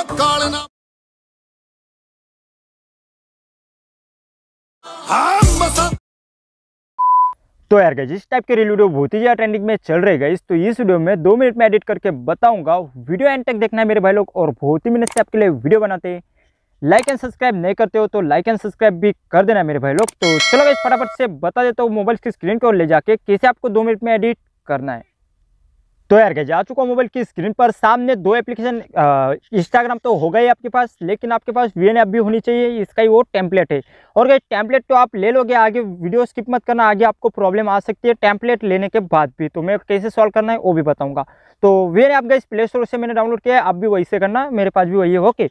तो यार गाइज इस टाइप के रील वीडियो बहुत ही ज़्यादा ट्रेंडिंग में चल रही गाइज तो इस वीडियो में दो मिनट में एडिट करके बताऊंगा वीडियो एंड तक देखना है मेरे भाई लोग और बहुत ही मेहनत से आपके लिए वीडियो बनाते हैं लाइक एंड सब्सक्राइब नहीं करते हो तो लाइक एंड सब्सक्राइब भी कर देना मेरे भाई लोग तो चलो गाइज फटाफट से बता देता हूँ मोबाइल की स्क्रीन को ले जाके कैसे आपको दो मिनट में एडिट करना है तो यार के आ चुका मोबाइल की स्क्रीन पर सामने दो एप्लीकेशन इंस्टाग्राम तो होगा ही आपके पास लेकिन आपके पास वी एन ऐप भी होनी चाहिए इसका ही वो टैंपलेट है और गए टैंपलेट तो आप ले लोगे आगे वीडियो स्किप मत करना आगे आपको प्रॉब्लम आ सकती है टैंपलेट लेने के बाद भी तो मैं कैसे सॉल्व करना है वो भी बताऊँगा तो वी एन ऐप गए प्ले स्टोर से मैंने डाउनलोड किया है आप भी वही से करना मेरे पास भी वही है ओके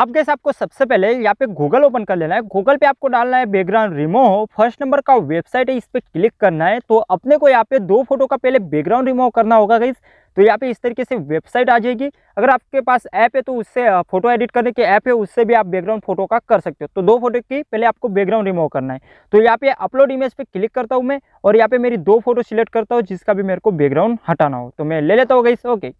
अब गैस आपको सबसे पहले यहाँ पे गूगल ओपन कर लेना है गूगल पे आपको डालना है बैकग्राउंड हो फर्स्ट नंबर का वेबसाइट है इस पर क्लिक करना है तो अपने को यहाँ पे दो फोटो का पहले बैकग्राउंड रिमो करना होगा गैस तो यहाँ पे इस तरीके से वेबसाइट आ जाएगी अगर आपके पास ऐप है तो उससे फोटो एडिट करने के ऐप है उससे भी आप बैकग्राउंड फोटो का कर सकते हो तो दो फोटो की पहले आपको बैकग्राउंड रिमूव करना है तो यहाँ पे अपलोड इमेज पे क्लिक करता हूँ मैं और यहाँ पे मेरी दो फोटो सिलेक्ट करता हूँ जिसका भी मेरे को बैकग्राउंड हटाना हो तो मैं ले लेता हूँ गई ओके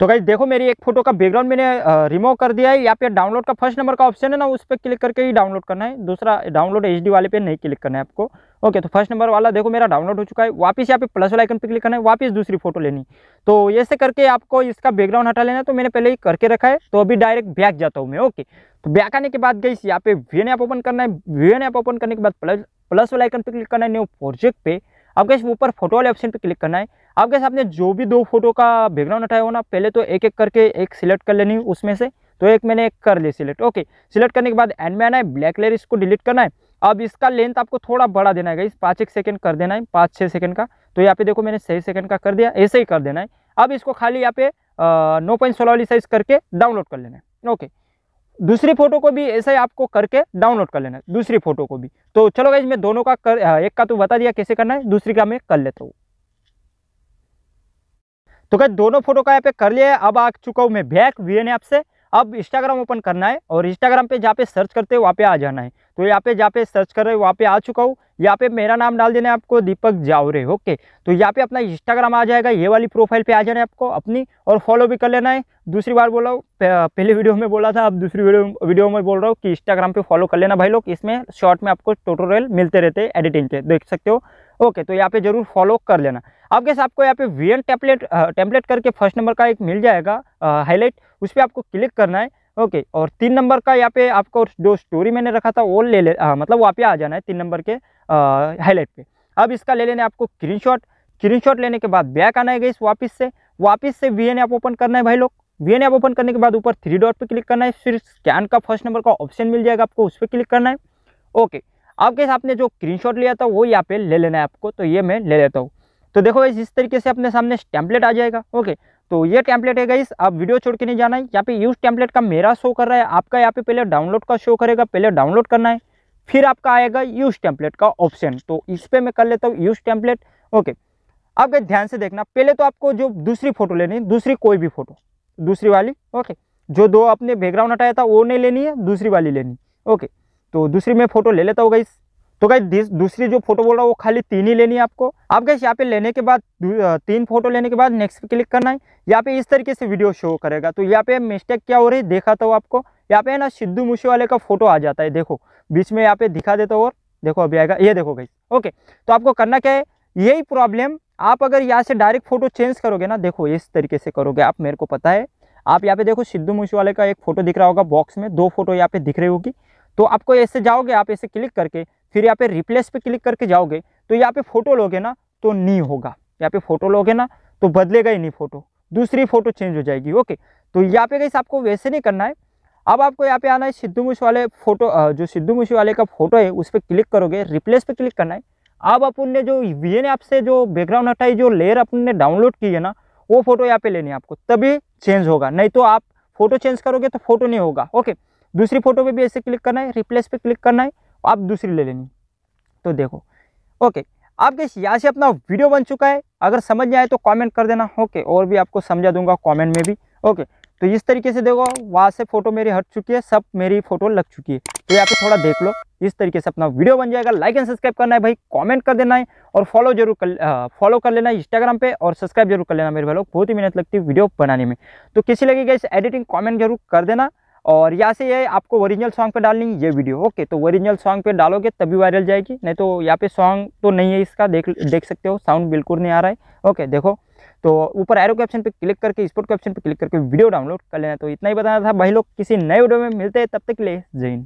तो गाइज देखो मेरी एक फोटो का बैकग्राउंड मैंने रिमूव कर दिया है यहाँ पे डाउनलोड का फर्स्ट नंबर का ऑप्शन है ना उस पर क्लिक करके ही डाउनलोड करना है दूसरा डाउनलोड एच वाले पे नहीं क्लिक करना है आपको ओके तो फर्स्ट नंबर वाला देखो मेरा डाउनलोड हो चुका है वापस यहाँ पे प्लस वाला आइकन पे क्लिक करना है वापस दूसरी फोटो लेनी तो ऐसे करके आपको इसका बैकग्राउंड हटा लेना है तो मैंने पहले ही करके रखा है तो अभी डायरेक्ट बैक जाता हूँ मैं ओके तो बैक आने के बाद गई यहाँ पे वी एन ऐप ओपन करना है वी एन ऐप ओपन करने के बाद प्लस प्लस वाला आइकन पे क्लिक करना है न्यू प्रोजेक्ट पर आपके कैसे ऊपर फोटो वाले ऑप्शन पे क्लिक करना है आपके आपने जो भी दो फोटो का बैकग्राउंड हटाया हो ना पहले तो एक एक करके एक सिलेक्ट कर लेनी उसमें से तो एक मैंने एक कर ली सिलेक्ट ओके सिलेक्ट करने के बाद एंड में आना है ब्लैक लेयर इसको डिलीट करना है अब इसका लेंथ आपको थोड़ा बड़ा देना है इस पाँच एक सेकंड कर देना है पाँच छः सेकंड का तो यहाँ पे देखो मैंने सही सेकेंड का कर दिया ऐसे ही कर देना है अब इसको खाली यहाँ पे नौ पॉइंट सोलह वाली साइज करके डाउनलोड कर लेना है ओके दूसरी फोटो को भी ऐसे आपको करके डाउनलोड कर लेना है दूसरी फोटो को भी तो चलो गाइज मैं दोनों का कर हाँ, एक का तो बता दिया कैसे करना है दूसरी का मैं कर लेता हूँ तो क्या दोनों फोटो का यहाँ पे कर लिया है अब आ चुका हूँ मैं बैक वी एन से अब इंस्टाग्राम ओपन करना है और इंस्टाग्राम पे जहाँ पे सर्च करते हो वहाँ पे आ जाना है तो यहाँ पे जहाँ पे सर्च कर रहे हो वहाँ पे आ चुका हूँ यहाँ पे मेरा नाम डाल देना है आपको दीपक जावरे ओके तो यहाँ पे अपना इंस्टाग्राम आ जाएगा ये वाली प्रोफाइल पे आ जाना है आपको अपनी और फॉलो भी कर लेना है दूसरी बार बोला हूँ पहले वीडियो में बोला था अब दूसरी वीडियो वीडियो में बोल रहा हूँ कि इंस्टाग्राम पर फॉलो कर लेना भाई लोग इसमें शॉर्ट में आपको टोटोरियल मिलते रहते हैं एडिटिंग के देख सकते हो ओके तो यहाँ पे जरूर फॉलो कर लेना अब कैसे आपको यहाँ पे वी एन टेम्पलेट टेम्पलेट करके फर्स्ट नंबर का एक मिल जाएगा हाईलाइट उस पर आपको क्लिक करना है ओके और तीन नंबर का यहाँ पे आपको जो स्टोरी मैंने रखा था वो ले ले आ, हाँ, मतलब वहाँ पे आ जाना है तीन नंबर के हाईलाइट पे अब इसका ले लेना है आपको स्क्रीन शॉट लेने के बाद बैक आना है गई वापस से वापस से वी एन ऐप ओपन करना है भाई लोग वी एन ऐप ओपन करने के बाद ऊपर थ्री डॉट पर क्लिक करना है फिर स्कैन का फर्स्ट नंबर का ऑप्शन मिल जाएगा आपको उस पर क्लिक करना है ओके आपके आपने जो क्रीन लिया था वो यहाँ पे ले लेना है आपको तो ये मैं ले लेता हूँ तो देखो इस तरीके से अपने सामने स्टैम्पलेट आ जाएगा ओके तो ये टैंपलेट है गाइस आप वीडियो छोड़ के नहीं जाना है यहाँ पे यूज टैंपलेट का मेरा शो कर रहा है आपका यहाँ पे पहले डाउनलोड का शो करेगा पहले डाउनलोड करना है फिर आपका आएगा यूज टैंपलेट का ऑप्शन तो इस पर मैं कर लेता हूँ यूज टैंपलेट ओके अब गई ध्यान से देखना पहले तो आपको जो दूसरी फोटो लेनी है दूसरी कोई भी फोटो दूसरी वाली ओके जो दो आपने बैकग्राउंड हटाया था वो नहीं लेनी है दूसरी वाली लेनी ओके तो दूसरी मैं फोटो ले लेता हूँ गाइस तो गाइज दूसरी जो फोटो बोल रहा है वो खाली तीन ही लेनी है आपको आप गैस यहाँ पे लेने के बाद तीन फोटो लेने के बाद नेक्स्ट पे क्लिक करना है यहाँ पे इस तरीके से वीडियो शो करेगा तो यहाँ पे मिस्टेक क्या हो रही है देखा तो आपको यहाँ पे है ना सिद्धू मूसे वाले का फोटो आ जाता है देखो बीच में यहाँ पे दिखा देता हूँ और देखो अभी आएगा ये देखो गई ओके तो आपको करना क्या है यही प्रॉब्लम आप अगर यहाँ से डायरेक्ट फोटो चेंज करोगे ना देखो इस तरीके से करोगे आप मेरे को पता है आप यहाँ पे देखो सिद्धू वाले का एक फोटो दिख रहा होगा बॉक्स में दो फोटो यहाँ पे दिख रही होगी तो आपको ऐसे जाओगे आप ऐसे क्लिक करके फिर यहाँ पे रिप्लेस पे क्लिक करके जाओगे तो यहाँ पे फ़ोटो लोगे ना तो नहीं होगा यहाँ पे फ़ोटो लोगे ना तो बदलेगा ही नहीं फ़ोटो दूसरी फ़ोटो चेंज हो जाएगी ओके तो यहाँ पे कैसे आपको वैसे नहीं करना है अब आपको यहाँ पे आना है सिद्धू मूसी वाले फ़ोटो जो सिद्धू मूसी वाले का फ़ोटो है उस पर क्लिक करोगे रिप्लेस पर क्लिक करना है अब अपन ने जो वी एन से जो बैकग्राउंड हटाई जो लेयर अपन ने डाउनलोड की है ना वो फ़ोटो यहाँ पे लेनी है आपको तभी चेंज होगा नहीं तो आप फ़ोटो चेंज करोगे तो फ़ोटो नहीं होगा ओके दूसरी फ़ोटो पे भी ऐसे क्लिक करना है रिप्लेस पे क्लिक करना है आप दूसरी ले लेनी तो देखो ओके आप गैस यहाँ से अपना वीडियो बन चुका है अगर समझ में आए तो कमेंट कर देना ओके और भी आपको समझा दूंगा कमेंट में भी ओके तो इस तरीके से देखो वहाँ से फ़ोटो मेरी हट चुकी है सब मेरी फ़ोटो लग चुकी है तो यहाँ पे थोड़ा देख लो इस तरीके से अपना वीडियो बन जाएगा लाइक एंड सब्सक्राइब करना है भाई कमेंट कर देना है और फॉलो जरूर कर फॉलो कर लेना इंस्टाग्राम पे और सब्सक्राइब जरूर कर लेना मेरे भाई लोग बहुत ही मेहनत लगती है वीडियो बनाने में तो किसी लगेगा इस एडिटिंग कॉमेंट जरूर कर देना और यहाँ से ये आपको ओरिजिनल सॉन्ग पे डालनी ये वीडियो ओके तो ओरिजिनल सॉन्ग पे डालोगे तभी वायरल जाएगी नहीं तो यहाँ पे सॉन्ग तो नहीं है इसका देख देख सकते हो साउंड बिल्कुल नहीं आ रहा है ओके देखो तो ऊपर एरो के ऑप्शन पे क्लिक करके स्पोर्ट के ऑप्शन पे क्लिक करके वीडियो डाउनलोड कर लेना तो इतना ही बताना था भाई लोग किसी नए वीडियो में मिलते हैं तब तक ले जैन जय